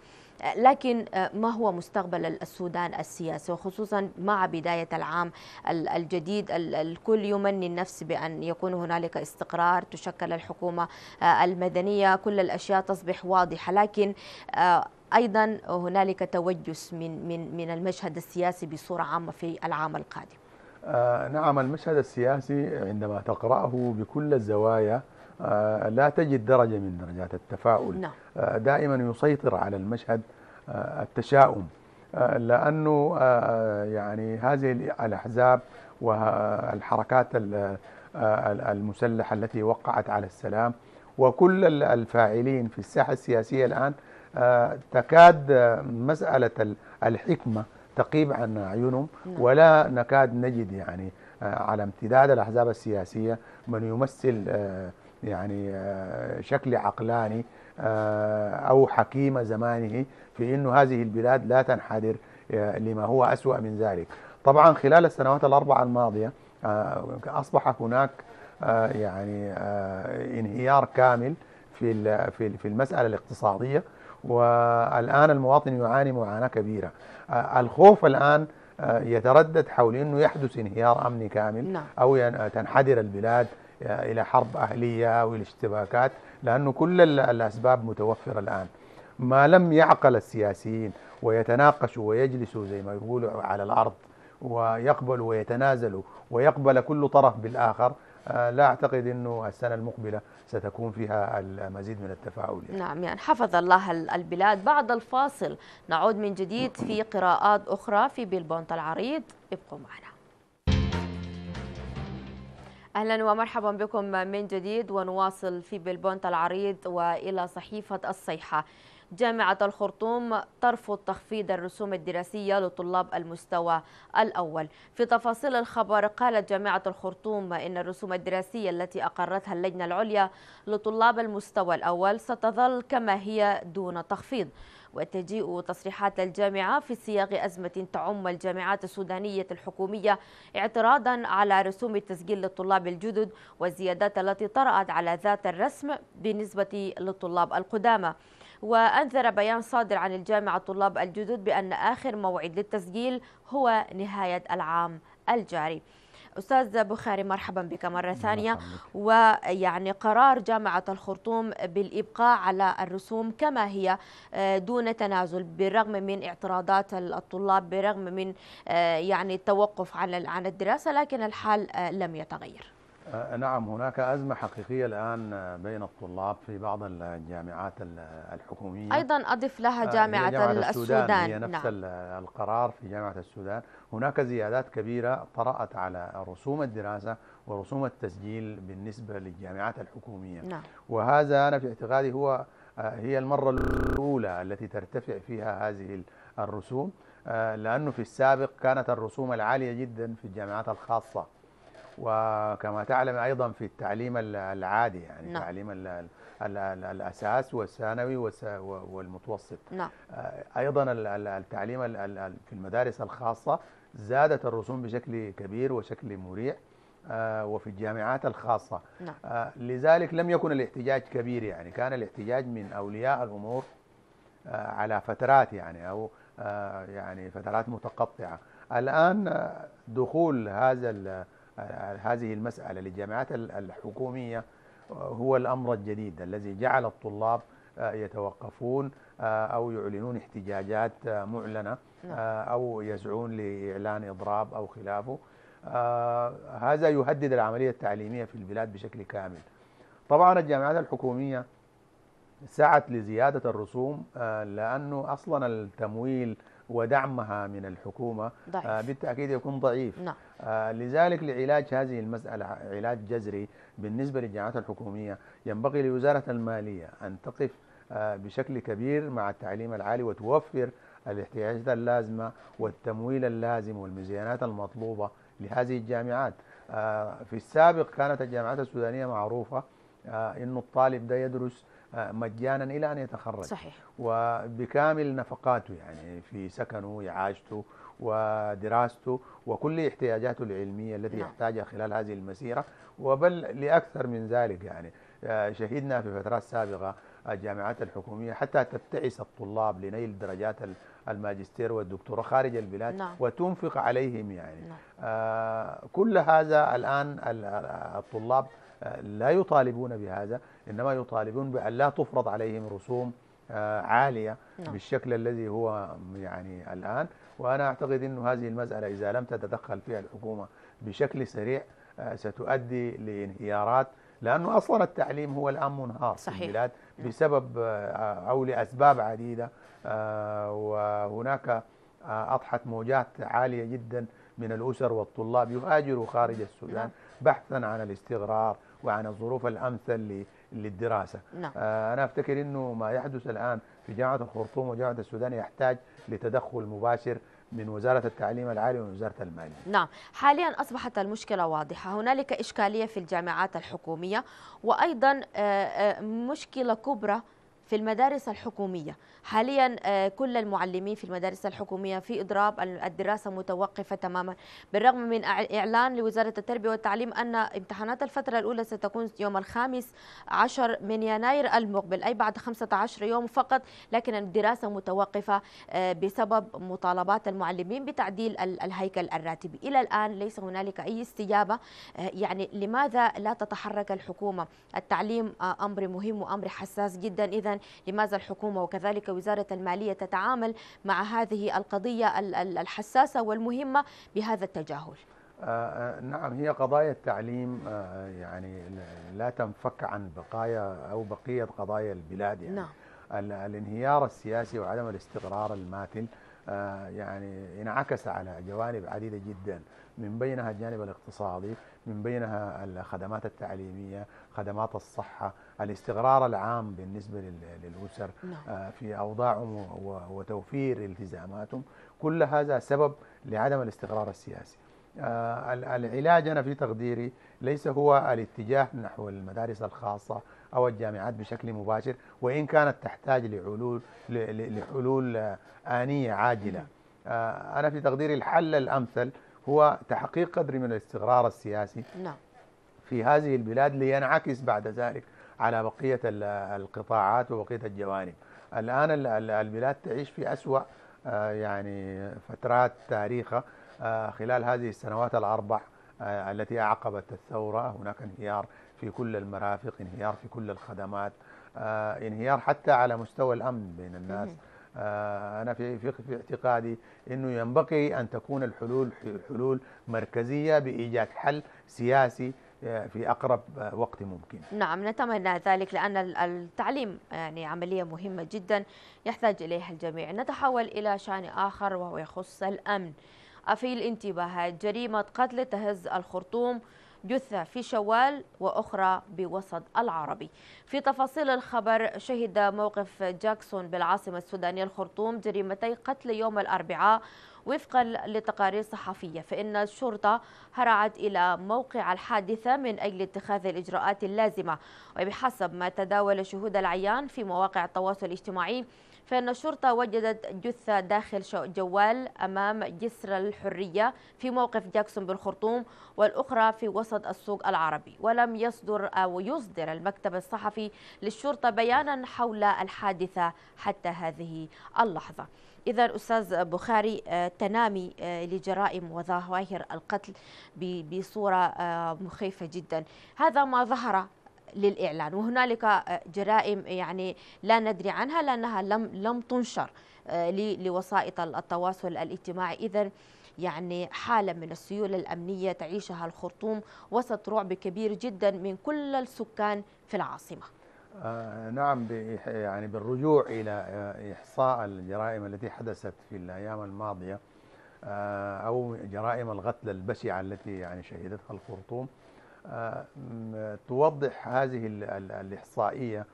لكن آه، ما هو مستقبل السودان السياسي وخصوصا مع بداية العام الجديد الكل يمني النفس بأن يكون هنالك استقرار تشكل الحكومة آه، المدنية كل الأشياء تصبح واضحة لكن آه، ايضا هنالك توجس من من من المشهد السياسي بصوره عامه في العام القادم. آه نعم المشهد السياسي عندما تقراه بكل الزوايا آه، لا تجد درجة من درجات التفاؤل نعم. آه، دائما يسيطر على المشهد آه، التشاؤم لأنه يعني هذه الأحزاب والحركات المسلحة التي وقعت على السلام وكل الفاعلين في الساحة السياسية الآن تكاد مسألة الحكمة تقيب عن أعينهم نعم. ولا نكاد نجد يعني على امتداد الأحزاب السياسية من يمثل يعني آه، شكل عقلاني آه، أو حكيم زمانه في أن هذه البلاد لا تنحدر آه، لما هو أسوأ من ذلك طبعا خلال السنوات الأربع الماضية أصبح هناك يعني انهيار كامل في في المسألة الاقتصادية والآن المواطن يعاني معاناة كبيرة الخوف الآن يتردد حول أنه يحدث انهيار أمني كامل نعم. أو تنحدر البلاد إلى حرب أهلية وإلى اشتباكات لأنه كل الأسباب متوفرة الآن ما لم يعقل السياسيين ويتناقشوا ويجلسوا زي ما يقولوا على الأرض ويقبلوا ويتنازلوا ويقبل كل طرف بالآخر آه، لا أعتقد أنه السنة المقبلة ستكون فيها المزيد من التفاؤل نعم يعني حفظ الله البلاد بعد الفاصل نعود من جديد في قراءات أخرى في بلبونت العريض ابقوا معنا أهلا ومرحبا بكم من جديد ونواصل في بلبونت العريض وإلى صحيفة الصيحة جامعة الخرطوم ترفض تخفيض الرسوم الدراسية لطلاب المستوى الأول في تفاصيل الخبر قالت جامعة الخرطوم إن الرسوم الدراسية التي أقرتها اللجنة العليا لطلاب المستوى الأول ستظل كما هي دون تخفيض وتجيء تصريحات الجامعة في سياق أزمة تعم الجامعات السودانية الحكومية اعتراضا على رسوم التسجيل للطلاب الجدد والزيادات التي طرأت على ذات الرسم بالنسبة للطلاب القدامى وأنذر بيان صادر عن الجامعة الطلاب الجدد بأن آخر موعد للتسجيل هو نهاية العام الجاري أستاذ بخاري مرحبا بك مرة ثانية ويعني قرار جامعة الخرطوم بالإبقاء على الرسوم كما هي آه، دون تنازل بالرغم من اعتراضات الطلاب بالرغم من آه، يعني التوقف عن الدراسة لكن الحال آه، لم يتغير آه، نعم هناك أزمة حقيقية الآن آه، بين الطلاب في بعض الجامعات الحكومية أيضا أضف لها آه، جامعة, جامعة السودان, السودان هي نفس نعم. القرار في جامعة السودان هناك زيادات كبيرة طرأت على رسوم الدراسة ورسوم التسجيل بالنسبة للجامعات الحكومية نعم. وهذا أنا في اعتقادي هو هي المرة الأولى التي ترتفع فيها هذه الرسوم لأنه في السابق كانت الرسوم العالية جدا في الجامعات الخاصة وكما تعلم أيضا في التعليم العادي يعني نعم. تعليم الـ الـ الـ الأساس والثانوي والمتوسط نعم. آه، أيضا التعليم في المدارس الخاصة زادت الرسوم بشكل كبير وشكل مريع آه، وفي الجامعات الخاصة نعم. آه، لذلك لم يكن الاحتجاج كبير يعني كان الاحتجاج من أولياء الأمور على فترات يعني أو يعني فترات متقطعة الآن دخول هذا هذه المسألة للجامعات الحكومية آه، هو الأمر الجديد الذي جعل الطلاب آه، يتوقفون آه، أو يعلنون احتجاجات معلنة نعم. أو يسعون لإعلان إضراب أو خلافه هذا يهدد العملية التعليمية في البلاد بشكل كامل طبعا الجامعات الحكومية سعت لزيادة الرسوم لأنه أصلا التمويل ودعمها من الحكومة آه، ضعيف. آه بالتأكيد يكون ضعيف نعم. آه لذلك لعلاج هذه المسألة علاج جذري بالنسبة للجامعات الحكومية ينبغي لوزارة المالية أن تقف آه بشكل كبير مع التعليم العالي وتوفر الاحتياجات اللازمة والتمويل اللازم والميزانات المطلوبة لهذه الجامعات آه، في السابق كانت الجامعات السودانية معروفة آه، أنه الطالب ده يدرس مجانا الى ان يتخرج صحيح وبكامل نفقاته يعني في سكنه وإعاجته ودراسته وكل احتياجاته العلميه التي نعم. يحتاجها خلال هذه المسيره وبل لاكثر من ذلك يعني آه، شهدنا في فترات سابقه الجامعات الحكوميه حتى تبتعث الطلاب لنيل درجات الماجستير والدكتوراه خارج البلاد نعم. وتنفق عليهم يعني نعم. آه كل هذا الان الطلاب لا يطالبون بهذا إنما يطالبون بأن لا تفرض عليهم رسوم آه، عالية نعم. بالشكل الذي هو يعني الآن وأنا أعتقد أن هذه المسألة إذا لم تتدخل فيها الحكومة بشكل سريع آه، ستؤدي لانهيارات لأنه أصلا التعليم هو الآن منهار صحيح. في البلاد نعم. بسبب آه، أو لأسباب عديدة وهناك أضحت موجات عالية جدا من الأسر والطلاب يهاجروا خارج السودان نعم. بحثا عن الاستغرار وعن الظروف الامثل للدراسه نعم. آه انا افتكر انه ما يحدث الان في جامعه الخرطوم وجامعه السودان يحتاج لتدخل مباشر من وزارة التعليم العالي ووزارة المالية نعم حاليا أصبحت المشكلة واضحة هنالك إشكالية في الجامعات الحكومية وأيضا آه، آه، مشكلة كبرى في المدارس الحكومية حاليا آه، كل المعلمين في المدارس الحكومية في إضراب الدراسة متوقفة تماما بالرغم من إعلان لوزارة التربية والتعليم أن امتحانات الفترة الأولى ستكون يوم الخامس عشر من يناير المقبل أي بعد 15 يوم فقط لكن الدراسة متوقفة آه، بسبب مطالبات المعلمين بتعديل الهيكل الراتبي إلى الآن ليس هنالك أي استجابة آه، يعني لماذا لا تتحرك الحكومة التعليم أمر مهم وأمر حساس جدا إذا الآن لماذا الحكومة وكذلك وزارة المالية تتعامل مع هذه القضية الحساسة والمهمة بهذا التجاهل آه، آه، نعم هي قضايا التعليم آه، يعني لا تنفك عن بقايا أو بقية قضايا البلاد يعني نعم. الانهيار السياسي وعدم الاستقرار الماتن يعني انعكس على جوانب عديدة جدا من بينها الجانب الاقتصادي من بينها الخدمات التعليمية خدمات الصحة الاستقرار العام بالنسبة للأسر نعم. آه، في أوضاعهم وتوفير التزاماتهم كل هذا سبب لعدم الاستقرار السياسي آه، العلاج أنا في تقديري ليس هو الاتجاه نحو المدارس الخاصة أو الجامعات بشكل مباشر وإن كانت تحتاج لحلول لحلول آنية عاجلة آه، أنا في تقديري الحل الأمثل هو تحقيق قدر من الاستقرار السياسي نعم. في هذه البلاد لينعكس بعد ذلك على بقية القطاعات وبقية الجوانب الآن البلاد تعيش في أسوأ آه، يعني فترات تاريخها آه، خلال هذه السنوات الأربع آه، التي أعقبت الثورة هناك انهيار في كل المرافق انهيار في كل الخدمات انهيار حتى على مستوى الأمن بين الناس أنا في في اعتقادي أنه ينبغي أن تكون الحلول حلول مركزية بإيجاد حل سياسي في أقرب وقت ممكن نعم نتمنى ذلك لأن التعليم يعني عملية مهمة جدا يحتاج إليها الجميع نتحول إلى شأن آخر وهو يخص الأمن في الانتباهات جريمة قتل تهز الخرطوم جثة في شوال وأخرى بوسط العربي في تفاصيل الخبر شهد موقف جاكسون بالعاصمة السودانية الخرطوم جريمتي قتل يوم الأربعاء وفقا لتقارير صحفية فإن الشرطة هرعت إلى موقع الحادثة من أجل اتخاذ الإجراءات اللازمة وبحسب ما تداول شهود العيان في مواقع التواصل الاجتماعي فإن الشرطة وجدت جثة داخل جوال أمام جسر الحرية في موقف جاكسون بالخرطوم والأخرى في وسط السوق العربي ولم يصدر أو يصدر المكتب الصحفي للشرطة بيانا حول الحادثة حتى هذه اللحظة إذا أستاذ بخاري آه، تنامي آه، لجرائم وظواهر القتل بصورة آه، مخيفة جدا هذا ما ظهر للإعلان وهنالك جرائم يعني لا ندري عنها لأنها لم لم تنشر لوسائط التواصل الاجتماعي إذا يعني حالة من السيولة الأمنية تعيشها الخرطوم وسط رعب كبير جدا من كل السكان في العاصمة آه، نعم يعني بالرجوع إلى آه، إحصاء الجرائم التي حدثت في الأيام الماضية آه، أو جرائم القتل البشعة التي يعني شهدتها الخرطوم توضح هذه الإحصائية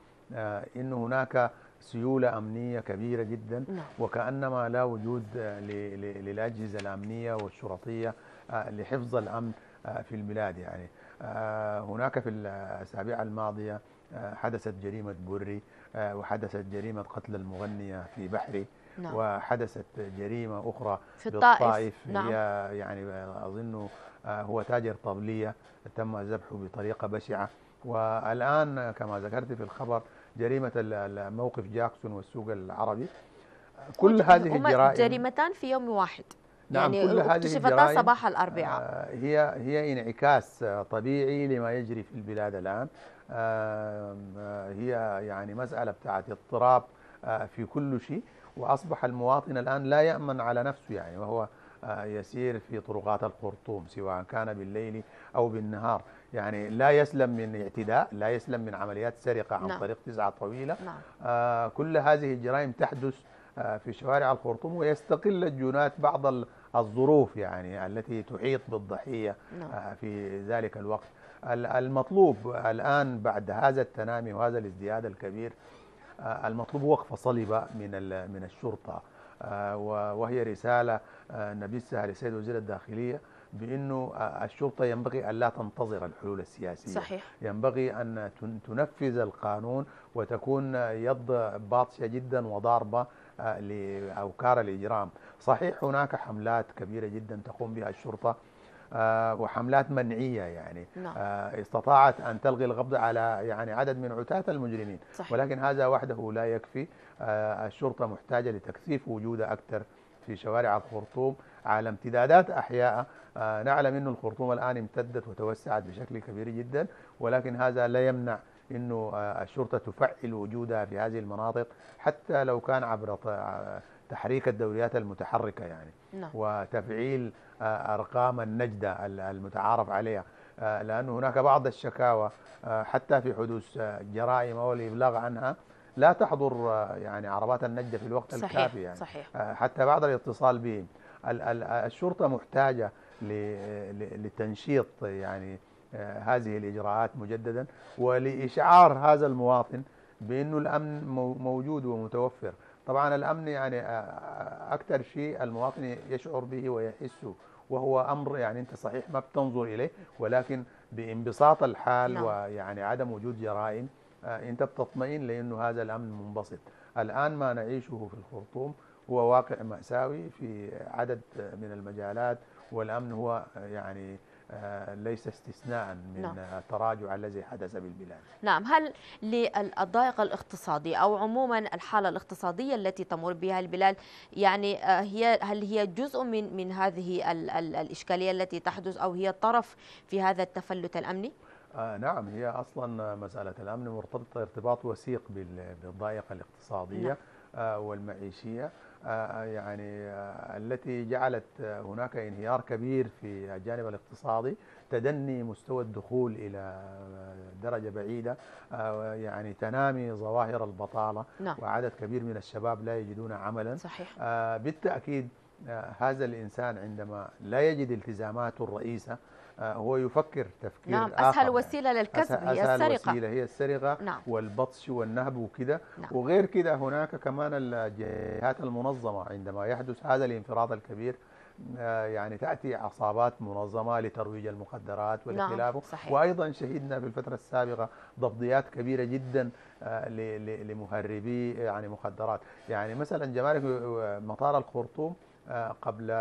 أن هناك سيولة أمنية كبيرة جدا نعم. وكأنما لا وجود للأجهزة الأمنية والشرطية لحفظ الأمن في البلاد يعني هناك في الأسابيع الماضية آه، حدثت جريمة بري آه، وحدثت جريمة قتل المغنية في بحري نعم. وحدثت جريمة أخرى في الطائف, بالطائف نعم. هي يعني أظن آه، هو تاجر طبلية تم ذبحه بطريقة بشعة والآن كما ذكرت في الخبر جريمة الموقف جاكسون والسوق العربي كل هذه الجرائم جريمتان في يوم واحد نعم يعني كل هذه اكتشفتا صباح الأربعاء هي هي انعكاس طبيعي لما يجري في البلاد الآن آه، هي يعني مسألة بتاعت اضطراب آه، في كل شيء وأصبح المواطن الآن لا يأمن على نفسه يعني وهو آه، يسير في طرقات الخرطوم سواء كان بالليل أو بالنهار يعني لا يسلم من اعتداء لا يسلم من عمليات سرقة عن لا. نعم. طريق تسعة طويلة لا. نعم. كل هذه الجرائم تحدث في شوارع الخرطوم ويستقل الجنات بعض الظروف يعني التي تحيط بالضحية نعم. في ذلك الوقت المطلوب الآن بعد هذا التنامي وهذا الازدياد الكبير آه، المطلوب وقفه صلبة من من الشرطة آه، وهي رسالة آه، نبثها لسيد وزير الداخلية بأنه الشرطة ينبغي أن لا تنتظر الحلول السياسية صحيح. ينبغي أن تنفذ القانون وتكون يد باطشة جدا وضاربة لأوكار الإجرام صحيح هناك حملات كبيرة جدا تقوم بها الشرطة آه، وحملات منعيه يعني نعم. آه، استطاعت ان تلغي القبض على يعني عدد من عتاة المجرمين صحيح. ولكن هذا وحده لا يكفي آه، الشرطه محتاجه لتكثيف وجودها اكثر في شوارع الخرطوم على امتدادات احياء نعلم انه الخرطوم الان امتدت وتوسعت بشكل كبير جدا ولكن هذا لا يمنع انه الشرطه تفعل وجودها في هذه المناطق حتى لو كان عبر تحريك الدوريات المتحركة يعني نعم. وتفعيل آه، أرقام النجدة المتعارف عليها آه، لانه هناك بعض الشكاوى آه، حتى في حدوث جرائم أو الإبلاغ عنها لا تحضر يعني عربات النجدة في الوقت صحيح الكافي يعني صحيح. حتى بعد الاتصال بهم الشرطة محتاجة لتنشيط يعني هذه الإجراءات مجددا ولإشعار هذا المواطن بأنه الأمن موجود ومتوفر طبعا الأمن يعني أكثر شيء المواطن يشعر به ويحسه وهو أمر يعني أنت صحيح ما بتنظر إليه ولكن بانبساط الحال نعم. ويعني عدم وجود جرائم أنت بتطمئن لأنه هذا الأمن منبسط الآن ما نعيشه في الخرطوم هو واقع مأساوي في عدد من المجالات والأمن هو يعني آه، ليس استثناء من نعم. التراجع الذي حدث بالبلاد نعم هل للضائقة الاقتصادية أو عموما الحالة الاقتصادية التي تمر بها البلاد يعني آه، هي هل هي جزء من من هذه ال ال الإشكالية التي تحدث أو هي طرف في هذا التفلت الأمني؟ آه نعم هي أصلا مسألة الأمن مرتبطة ارتباط وثيق بالضائقة الاقتصادية نعم. آه، والمعيشية آه، آه، يعني آه، التي جعلت هناك انهيار كبير في الجانب الاقتصادي تدني مستوى الدخول الى درجه بعيده يعني تنامي ظواهر البطاله نعم. وعدد كبير من الشباب لا يجدون عملا صحيح. بالتاكيد هذا الانسان عندما لا يجد التزاماته الرئيسه آه، هو يفكر تفكير نعم أسهل وسيلة يعني. للكسب أسهل هي أسهل السرقة وسيلة هي السرقة نعم. والبطش والنهب وكذا نعم. وغير كذا هناك كمان الجهات المنظمة عندما يحدث هذا الانفراط الكبير آه، يعني تأتي عصابات منظمة لترويج المخدرات ولخلافه نعم وأيضا شهدنا في الفترة السابقة ضبضيات كبيرة جدا آه، لمهربي يعني مخدرات يعني مثلا جمارك مطار الخرطوم قبل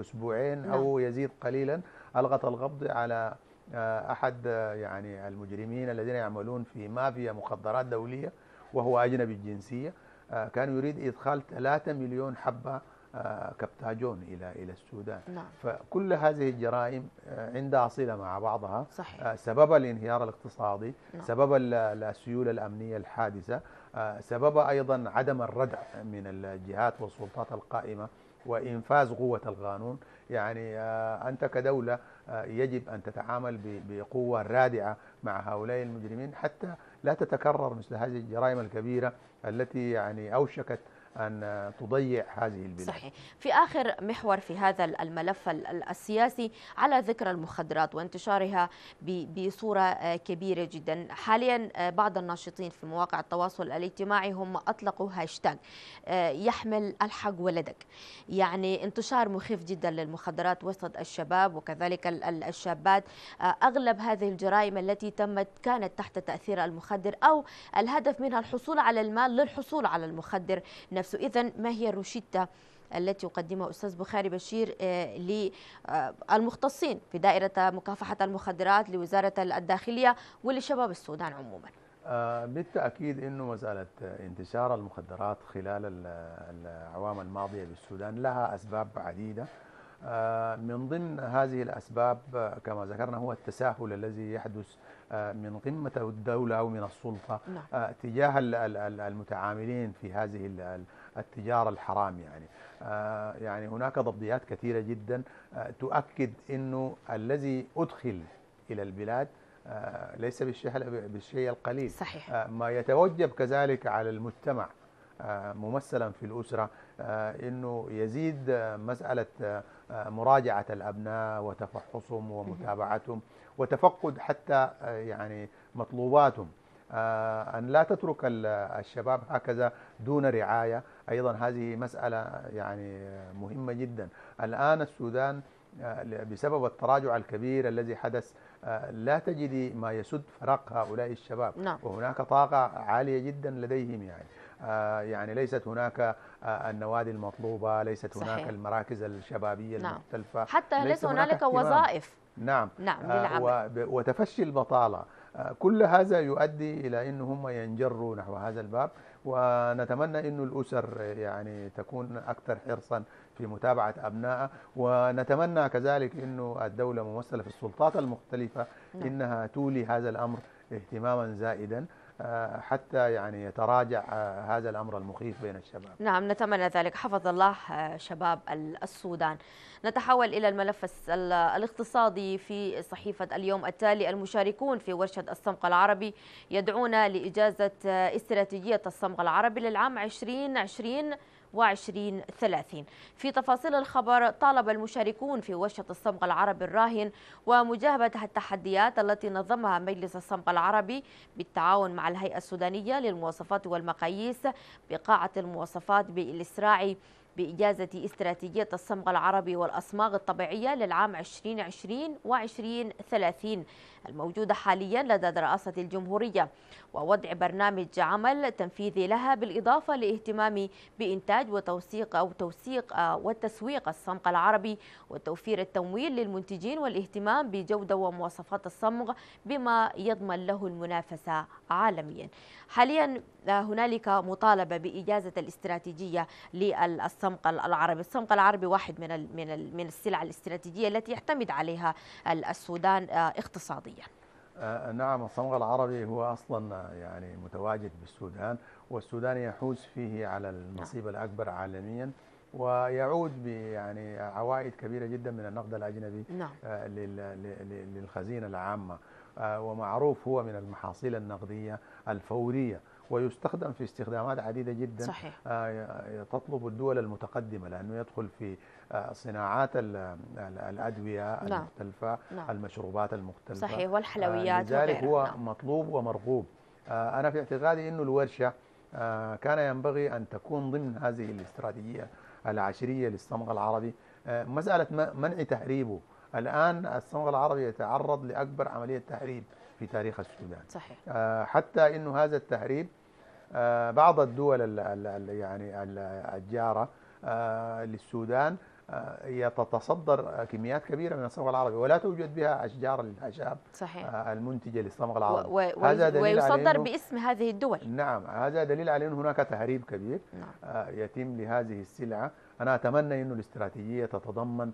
أسبوعين نعم. أو يزيد قليلا الغت القبض على آه، احد آه، يعني المجرمين الذين يعملون في مافيا مخدرات دوليه وهو اجنبي الجنسيه آه، كان يريد ادخال 3 مليون حبه كبتاجون الى الى السودان نعم. فكل هذه الجرائم عندها صله مع بعضها صحيح. سبب الانهيار الاقتصادي نعم. سبب السيوله الامنيه الحادثه سبب ايضا عدم الردع من الجهات والسلطات القائمه وانفاذ قوه القانون يعني آه، أنت كدولة آه، يجب أن تتعامل بقوة رادعة مع هؤلاء المجرمين حتى لا تتكرر مثل هذه الجرائم الكبيرة التي يعني أوشكت أن تضيع هذه البلاد صحيح في آخر محور في هذا الملف السياسي على ذكر المخدرات وانتشارها بصورة آه، كبيرة جدا حاليا آه، بعض الناشطين في مواقع التواصل الاجتماعي هم أطلقوا هاشتاج آه، يحمل الحق ولدك يعني انتشار مخيف جدا للمخدرات وسط الشباب وكذلك الشابات أغلب هذه الجرائم التي تمت كانت تحت تأثير المخدر أو الهدف منها الحصول على المال للحصول على المخدر نفسه نفسه إذا ما هي الروشتة التي يقدمها أستاذ بخاري بشير آه، للمختصين في دائرة مكافحة المخدرات لوزارة الداخلية ولشباب السودان عموما آه، بالتأكيد أنه مسألة انتشار المخدرات خلال الأعوام الماضية بالسودان لها أسباب عديدة آه، من ضمن هذه الأسباب كما ذكرنا هو التساهل الذي يحدث من قمة الدولة أو من السلطة نعم. آه، تجاه المتعاملين في هذه التجارة الحرام يعني آه، يعني هناك ضبطيات كثيرة جدا آه، تؤكد أنه الذي أدخل إلى البلاد ليس بالشيء القليل صحيح. ما يتوجب كذلك على المجتمع ممثلا في الأسرة أنه يزيد مسألة مراجعة الأبناء وتفحصهم ومتابعتهم وتفقد حتى آه، يعني مطلوباتهم آه، أن لا تترك الشباب هكذا دون رعاية أيضا هذه مسألة يعني مهمة جدا الآن السودان آه، بسبب التراجع الكبير الذي حدث لا تجدي ما يسد فراق هؤلاء الشباب نعم. وهناك طاقة عالية جدا لديهم يعني يعني ليست هناك النوادي المطلوبة ليست صحيح. هناك المراكز الشبابية نعم. المختلفة حتى ليس هنالك وظائف نعم نعم آه، للعمل وتفشي البطاله آه، كل هذا يؤدي الى ان هم ينجروا نحو هذا الباب ونتمنى أن الأسر يعني تكون أكثر حرصا في متابعة أبنائها ونتمنى كذلك أن الدولة ممثلة في السلطات المختلفة نعم. إنها تولي هذا الأمر اهتماما زائدا آه، حتى يعني يتراجع آه، هذا الأمر المخيف بين الشباب نعم نتمنى ذلك حفظ الله آه، شباب السودان نتحول إلى الملف الاقتصادي في صحيفة اليوم التالي المشاركون في ورشة الصمغ العربي يدعون لإجازة استراتيجية الصمغ العربي للعام 2020 2030 في تفاصيل الخبر طالب المشاركون في ورشة الصمغ العربي الراهن ومجابهة التحديات التي نظمها مجلس الصمغ العربي بالتعاون مع الهيئة السودانية للمواصفات والمقاييس بقاعة المواصفات بالإسراع بإجازة استراتيجية الصمغ العربي والأصماغ الطبيعية للعام 2020 و2030 الموجودة حاليا لدى دراسة الجمهورية ووضع برنامج عمل تنفيذي لها بالإضافة لاهتمام بإنتاج وتوثيق أو توثيق آه، وتسويق الصمغ العربي وتوفير التمويل للمنتجين والاهتمام بجودة ومواصفات الصمغ بما يضمن له المنافسة عالميا حاليا آه، هنالك مطالبة بإجازة الاستراتيجية للصمغ الصمغ العربي، الصمغ العربي واحد من من من السلع الاستراتيجيه التي يعتمد عليها السودان آه، اقتصاديا. آه، نعم الصمغ العربي هو اصلا آه، يعني متواجد بالسودان والسودان يحوز فيه على النصيب نعم. الاكبر عالميا ويعود يعني عوائد كبيره جدا من النقد الاجنبي نعم. للخزينه العامه ومعروف هو من المحاصيل النقديه الفوريه ويستخدم في استخدامات عديدة جدا صحيح. آه، تطلب الدول المتقدمة لأنه يدخل في آه، صناعات الأدوية نعم. المختلفة نعم. المشروبات المختلفة صحيح والحلويات آه، لذلك هو نعم. مطلوب ومرغوب أنا في اعتقادي أنه الورشة كان ينبغي أن تكون ضمن هذه الاستراتيجية العشرية للصمغ العربي مسألة منع تهريبه الآن الصمغ العربي يتعرض لأكبر عملية تهريب في تاريخ السودان صحيح. آه، حتى انه هذا التهريب آه، بعض الدول الـ الـ يعني ال الجاره آه، للسودان تتصدر كميات كبيره من الصمغ العربي ولا توجد بها اشجار الاعشاب المنتجه للصمغ العربي و و هذا دليل ويصدر باسم هذه الدول نعم هذا دليل على أن هناك تهريب كبير نعم. يتم لهذه السلعه انا اتمنى انه الاستراتيجيه تتضمن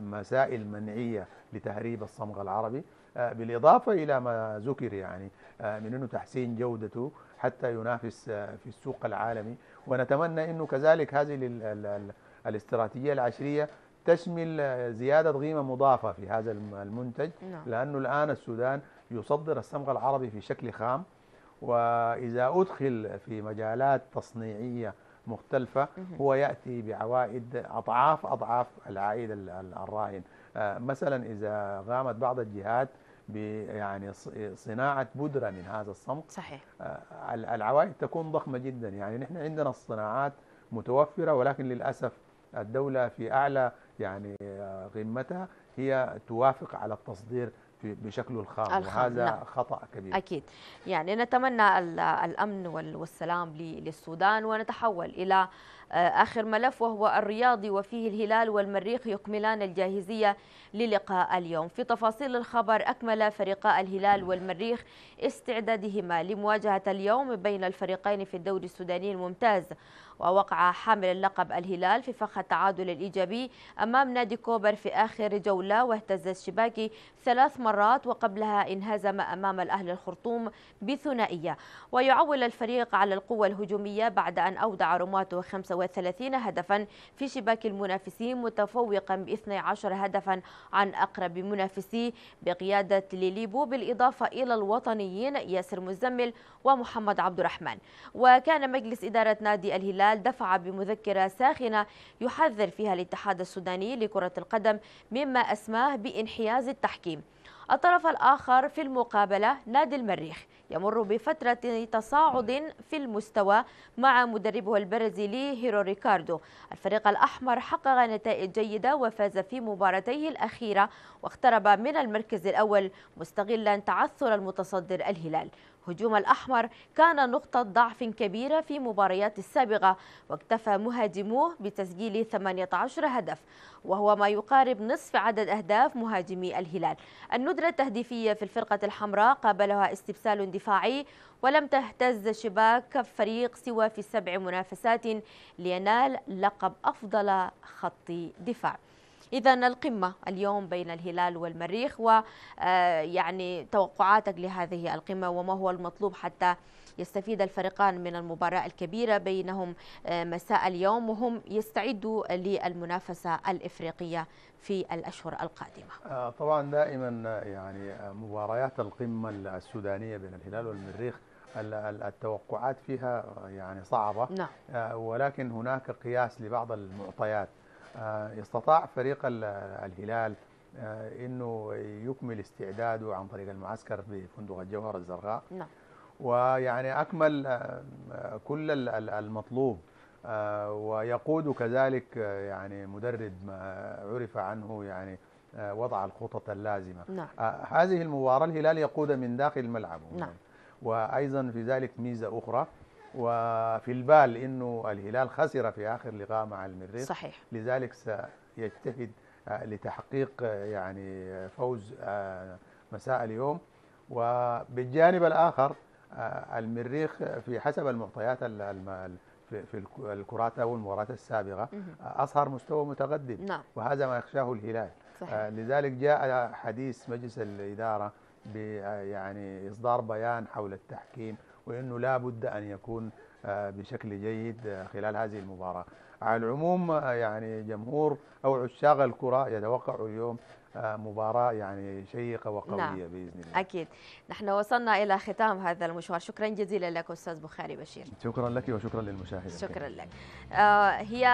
مسائل منعيه لتهريب الصمغ العربي آه، بالإضافة إلى ما ذكر يعني آه، من أنه تحسين جودته حتى ينافس آه، في السوق العالمي ونتمنى أنه كذلك هذه الاستراتيجية العشرية تشمل زيادة قيمة مضافة في هذا المنتج نعم. لأنه الآن السودان يصدر الصمغ العربي في شكل خام وإذا أدخل في مجالات تصنيعية مختلفة هو يأتي بعوائد أضعاف أضعاف العائد الراهن مثلا إذا قامت بعض الجهات يعني صناعة بودرة من هذا الصمت صحيح آه، العوائد تكون ضخمة جدا يعني نحن عندنا الصناعات متوفرة ولكن للأسف الدولة في أعلى يعني آه، قمتها هي توافق على التصدير بشكله الخام, الخام وهذا نعم. خطأ كبير أكيد يعني نتمنى الأمن والسلام للسودان ونتحول إلى آه، آخر ملف وهو الرياضي وفيه الهلال والمريخ يكملان الجاهزية للقاء اليوم في تفاصيل الخبر أكمل فريقا الهلال والمريخ استعدادهما لمواجهة اليوم بين الفريقين في الدوري السوداني الممتاز ووقع حامل اللقب الهلال في فخ التعادل الإيجابي أمام نادي كوبر في آخر جولة واهتز الشباكي ثلاث مرات وقبلها انهزم أمام الأهل الخرطوم بثنائية ويعول الفريق على القوة الهجومية بعد أن أودع رماته 35 هدفا في شباك المنافسين متفوقا ب 12 هدفا عن أقرب منافسيه بقيادة ليليبو بالإضافة إلى الوطنيين ياسر مزمل ومحمد عبد الرحمن وكان مجلس إدارة نادي الهلال الهلال دفع بمذكرة ساخنة يحذر فيها الاتحاد السوداني لكرة القدم مما أسماه بانحياز التحكيم الطرف الآخر في المقابلة نادي المريخ يمر بفترة تصاعد في المستوى مع مدربه البرازيلي هيرو ريكاردو الفريق الأحمر حقق نتائج جيدة وفاز في مباراتيه الأخيرة واقترب من المركز الأول مستغلا تعثر المتصدر الهلال هجوم الأحمر كان نقطة ضعف كبيرة في مباريات السابقة واكتفى مهاجموه بتسجيل 18 هدف وهو ما يقارب نصف عدد أهداف مهاجمي الهلال الندرة التهديفية في الفرقة الحمراء قابلها استبسال دفاعي ولم تهتز شباك فريق سوى في سبع منافسات لينال لقب أفضل خط دفاع إذا القمة اليوم بين الهلال والمريخ ويعني آه، توقعاتك لهذه القمة وما هو المطلوب حتى يستفيد الفريقان من المباراة الكبيرة بينهم آه، مساء اليوم وهم يستعدوا للمنافسة الإفريقية في الأشهر القادمة آه، طبعا دائما يعني مباريات القمة السودانية بين الهلال والمريخ التوقعات فيها يعني صعبة نعم. ولكن هناك قياس لبعض المعطيات استطاع آه، فريق الهلال آه، انه يكمل استعداده عن طريق المعسكر في فندق الجوهر الزرقاء نعم ويعني اكمل آه، كل المطلوب ويقود كذلك يعني مدرب ما عرف عنه يعني وضع الخطط اللازمه نعم. هذه المباراه الهلال يقود من داخل ملعبه نعم. وايضا في ذلك ميزه اخرى وفي البال انه الهلال خسر في اخر لقاء مع المريخ صحيح لذلك سيجتهد آه، لتحقيق آه، يعني آه، فوز مساء اليوم وبالجانب الاخر المريخ في حسب المعطيات في الكرات او المباريات السابقه اظهر مستوى متقدم نعم. وهذا ما يخشاه الهلال صحيح. لذلك جاء حديث مجلس الاداره يعني اصدار بيان حول التحكيم وأنه لابد أن يكون آه، بشكل جيد آه، خلال هذه المباراة على العموم آه، يعني جمهور أو عشاق الكرة يتوقع اليوم مباراة يعني شيقة وقوية نعم. بإذن الله أكيد نحن وصلنا إلى ختام هذا المشوار شكرا جزيلا لك أستاذ بخاري بشير شكرا لك وشكرا للمشاهدين شكرا لك هي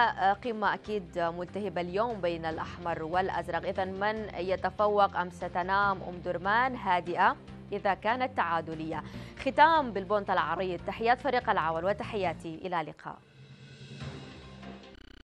قمة أكيد ملتهبة اليوم بين الأحمر والأزرق إذا من يتفوق أم ستنام أم درمان هادئة إذا كانت تعادلية ختام بالبونت العريض تحيات فريق العول وتحياتي إلى اللقاء